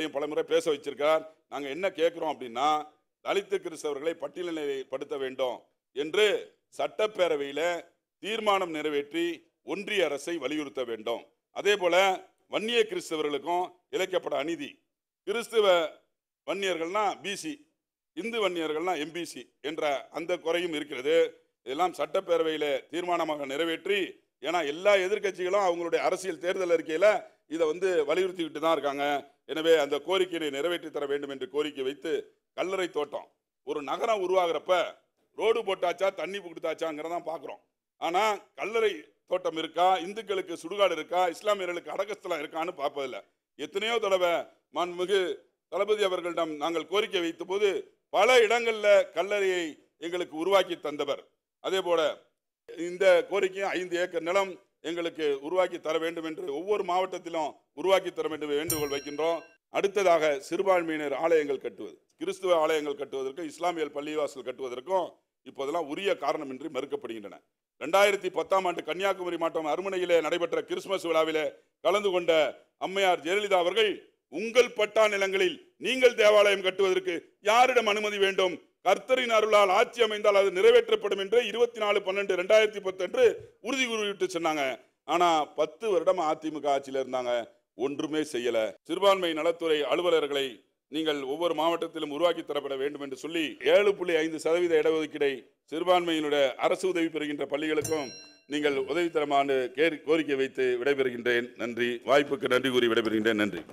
எங்களையும் பலமுறை பேச வச்சிருக்கார் நாங்கள் என்ன கேட்குறோம் அப்படின்னா தலித்து கிறிஸ்தவர்களை பட்டியல் நிலைப்படுத்த வேண்டும் என்று சட்டப்பேரவையில் தீர்மானம் நிறைவேற்றி ஒன்றிய அரசை வலியுறுத்த வேண்டும் அதே போல வன்னிய கிறிஸ்தவர்களுக்கும் இழைக்கப்பட அநீதி கிறிஸ்துவ வன்னியர்கள்னா பிசி இந்து வன்னியர்கள்னா எம்பிசி என்ற அந்த குறையும் இருக்கிறது இதெல்லாம் சட்டப்பேரவையில் தீர்மானமாக நிறைவேற்றி ஏன்னா எல்லா எதிர்கட்சிகளும் அவங்களுடைய அரசியல் தேர்தல் அறிக்கையில் இதை வந்து வலியுறுத்திக்கிட்டு தான் இருக்காங்க எனவே அந்த கோரிக்கையை நிறைவேற்றி தர வேண்டும் என்று கோரிக்கை வைத்து கல்லறை தோட்டம் ஒரு நகரம் உருவாகிறப்ப ரோடு போட்டாச்சா தண்ணி கொடுத்தாச்சாங்கிறதான் பார்க்குறோம் ஆனால் கல்லறை தோட்டம் இருக்கா இந்துக்களுக்கு சுடுகாடு இருக்கா இஸ்லாமியர்களுக்கு அடக்கஸ்தலம் இருக்கான்னு பார்ப்பதில்ல எத்தனையோ தடவை மண்மிகு தளபதி அவர்களிடம் நாங்கள் கோரிக்கை வைத்த போது பல இடங்களில் கல்லறையை எங்களுக்கு உருவாக்கி தந்தவர் அதே போல இந்த கோரிக்கையும் ஐந்து ஏக்கர் நிலம் எங்களுக்கு உருவாக்கி தர வேண்டும் என்று ஒவ்வொரு மாவட்டத்திலும் உருவாக்கி தர வேண்டும் வேண்டுகோள் வைக்கின்றோம் அடுத்ததாக சிறுபான்மையினர் ஆலயங்கள் கட்டுவது கிறிஸ்துவ ஆலயங்கள் கட்டுவதற்கும் இஸ்லாமியல் பள்ளிவாசல் கட்டுவதற்கும் இப்போதெல்லாம் உரிய காரணமின்றி மறுக்கப்படுகின்றன ரெண்டாயிரத்தி பத்தாம் ஆண்டு கன்னியாகுமரி மாவட்டம் அருமனையிலே நடைபெற்ற கிறிஸ்துமஸ் விழாவிலே கலந்து கொண்ட அம்மையார் ஜெயலலிதா அவர்கள் உங்கள் பட்டா நிலங்களில் நீங்கள் தேவாலயம் கட்டுவதற்கு யாரிடம் அனுமதி வேண்டும் கர்த்தரின் அருளால் ஆட்சி அமைந்தால் அது நிறைவேற்றப்படும் என்று இருபத்தி நாலு பன்னெண்டு ரெண்டாயிரத்தி பத்து உறுதி கூறிவிட்டு சொன்னாங்க ஆனால் பத்து வருடம் அதிமுக ஆட்சியில் இருந்தாங்க ஒன்றுமே செய்யலை சிறுபான்மை நலத்துறை அலுவலர்களை நீங்கள் ஒவ்வொரு மாவட்டத்திலும் உருவாக்கி தரப்பட வேண்டும் என்று சொல்லி ஏழு புள்ளி ஐந்து சதவீத இடஒதுக்கீடை சிறுபான்மையினுடைய அரசு உதவி பெறுகின்ற பள்ளிகளுக்கும் நீங்கள் உதவி தரமானு கோரிக்கை வைத்து விடைபெறுகின்றேன் நன்றி வாய்ப்புக்கு நன்றி கூறி விடைபெறுகின்றேன் நன்றி